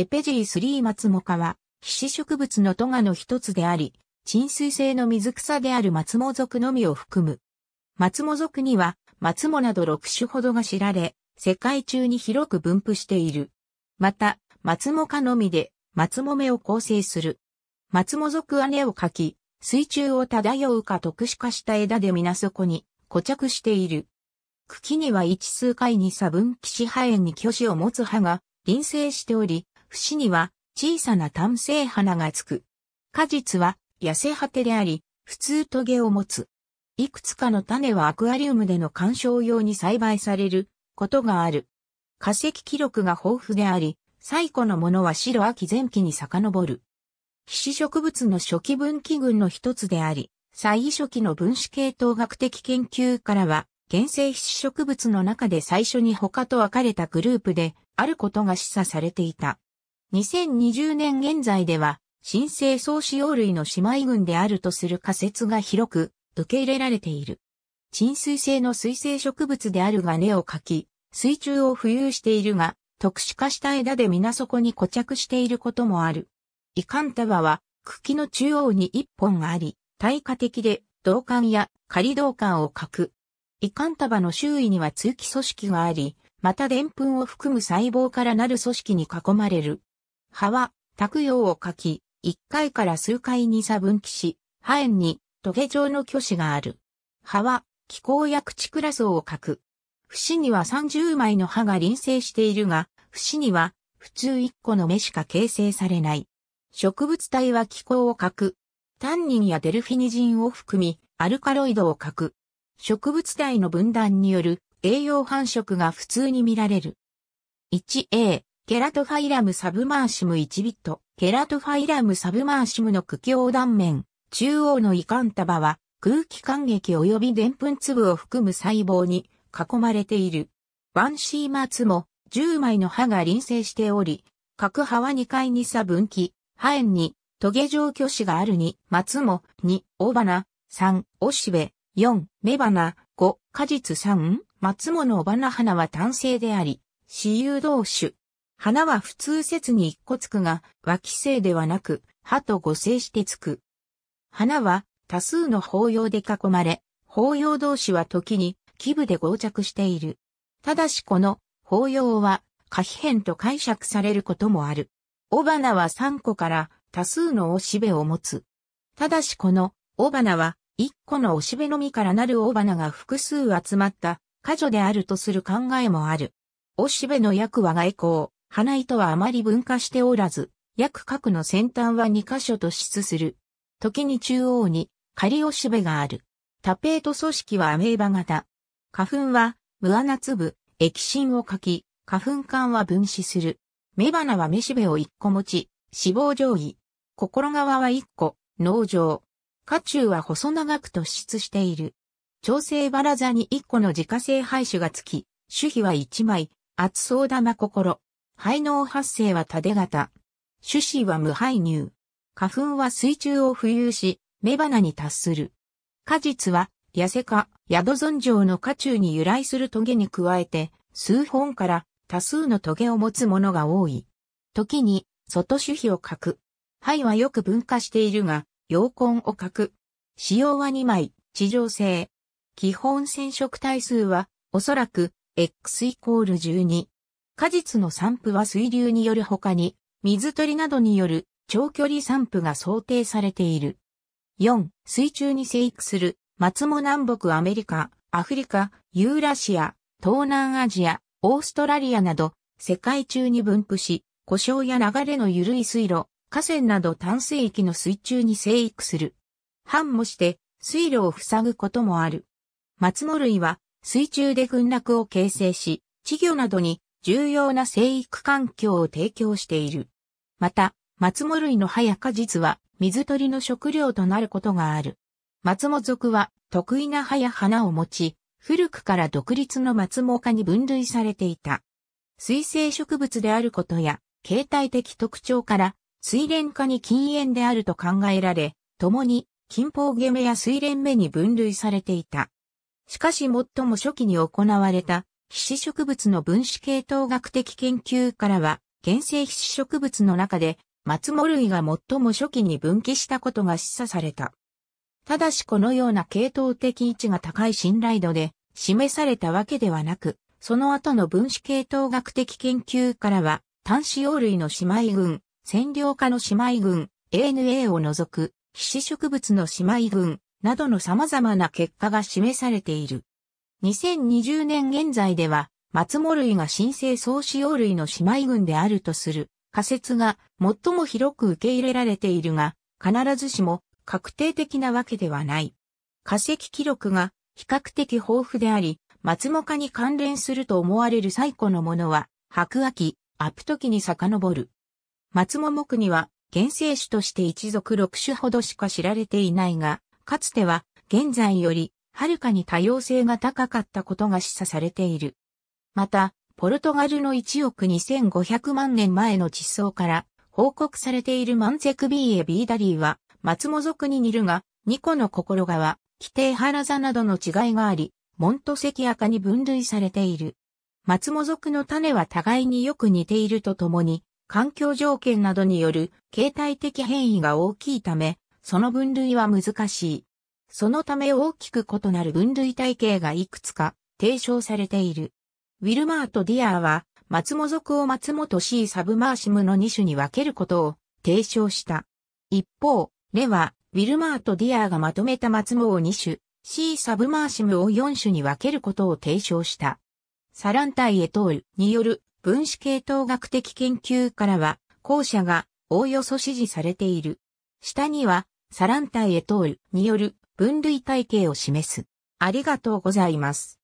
エペジースリーマツモカは、騎士植物のトガの一つであり、沈水性の水草である松モ属のみを含む。松モ属には、松モなど6種ほどが知られ、世界中に広く分布している。また、松モ科のみで、松モメを構成する。松モ属姉を描き、水中を漂うか特殊化した枝で水底に固着している。茎には一数回に差分騎士派炎に巨子を持つ葉が臨生しており、節には小さな単性花がつく。果実は痩せ果てであり、普通トゲを持つ。いくつかの種はアクアリウムでの観賞用に栽培されることがある。化石記録が豊富であり、最古のものは白秋前期に遡る。皮脂植物の初期分岐群の一つであり、最初期の分子系統学的研究からは、原生皮脂植物の中で最初に他と分かれたグループであることが示唆されていた。2020年現在では、新生草使用類の姉妹群であるとする仮説が広く受け入れられている。沈水性の水生植物であるが根をかき、水中を浮遊しているが、特殊化した枝で皆底に固着していることもある。イカンタバは茎の中央に一本があり、耐火的で銅管や仮銅管を欠く。イカンタバの周囲には通気組織があり、また澱粉を含む細胞からなる組織に囲まれる。葉は、卓葉を書き、一回から数回に差分岐し、葉園に、トゲ状の巨子がある。葉は、気候や口クラ草を書く。節には30枚の葉が臨生しているが、節には、普通1個の芽しか形成されない。植物体は気候を書く。タンニンやデルフィニジンを含み、アルカロイドを書く。植物体の分断による栄養繁殖が普通に見られる。1A、ケラトファイラムサブマーシム1ビット、ケラトファイラムサブマーシムの苦境断面、中央の胃管束は空気感激及びでんぷん粒を含む細胞に囲まれている。ワンシーマーツも10枚の歯が臨生しており、各歯は2階に差分岐、歯炎に、トゲ状巨子があるに、松も、2、大花、3、おしべ、4、目花、5、果実3、松もの尾花花は単性であり、私有同種。花は普通説に一個つくが、脇性ではなく、葉と互生してつく。花は多数の法要で囲まれ、法要同士は時に基部で合着している。ただしこの法要は可否変と解釈されることもある。尾花は三個から多数のおしべを持つ。ただしこの尾花は一個のおしべのみからなる尾花が複数集まった果女であるとする考えもある。おしべの役は外交、花糸はあまり分化しておらず、約角の先端は2箇所突出する。時に中央に仮押しべがある。タペート組織はアメーバ型。花粉は無穴粒、液芯を書き、花粉管は分子する。雌花は雌しべを1個持ち、脂肪上位。心側は1個、農場。花中は細長く突出している。調整バラ座に1個の自家製配種がつき、種皮は1枚、厚そう玉心。肺脳発生は縦型。種子は無排入。花粉は水中を浮遊し、雌花に達する。果実は、痩せか、宿存状の渦中に由来するトゲに加えて、数本から多数のトゲを持つものが多い。時に、外種皮を欠く。肺はよく分化しているが、陽根を欠く。使用は2枚、地上性。基本染色体数は、おそらく、x イコール12。果実の散布は水流による他に、水鳥などによる長距離散布が想定されている。4、水中に生育する、松も南北アメリカ、アフリカ、ユーラシア、東南アジア、オーストラリアなど、世界中に分布し、故障や流れの緩い水路、河川など淡水域の水中に生育する。反もして水路を塞ぐこともある。松モ類は水中で群落を形成し、稚魚などに重要な生育環境を提供している。また、松藻類の葉や果実は水鳥の食料となることがある。松藻族は得意な葉や花を持ち、古くから独立の松藻科に分類されていた。水生植物であることや、形態的特徴から、水蓮科に禁煙であると考えられ、共に、金宝ゲメや水蓮目に分類されていた。しかし最も初期に行われた皮脂植物の分子系統学的研究からは、原生皮脂植物の中で、松藻類が最も初期に分岐したことが示唆された。ただしこのような系統的位置が高い信頼度で示されたわけではなく、その後の分子系統学的研究からは、単子葉類の姉妹群、占領下の姉妹群、ANA を除く、皮脂植物の姉妹群などの様々な結果が示されている。2020年現在では、松藻類が新生草子用類の姉妹群であるとする仮説が最も広く受け入れられているが、必ずしも確定的なわけではない。化石記録が比較的豊富であり、松藻化に関連すると思われる最古のものは、白亜紀、アプト紀に遡る。松藻木には原生種として一族6種ほどしか知られていないが、かつては現在よりはるかに多様性が高かったことが示唆されている。また、ポルトガルの1億2500万年前の地層から報告されているマンゼクビーエビーダリーは、松も族に似るが、ニコの心川、規定原座などの違いがあり、モントセキアに分類されている。松も族の種は互いによく似ているとともに、環境条件などによる形態的変異が大きいため、その分類は難しい。そのため大きく異なる分類体系がいくつか提唱されている。ウィルマート・ディアーは、松本族を松本 C サブマーシムの2種に分けることを提唱した。一方、レは、ウィルマート・ディアーがまとめた松本を2種、C サブマーシムを4種に分けることを提唱した。サランタイ・エトールによる分子系統学的研究からは、後者がおおよそ支持されている。下には、サランタイ・エトールによる分類体系を示す。ありがとうございます。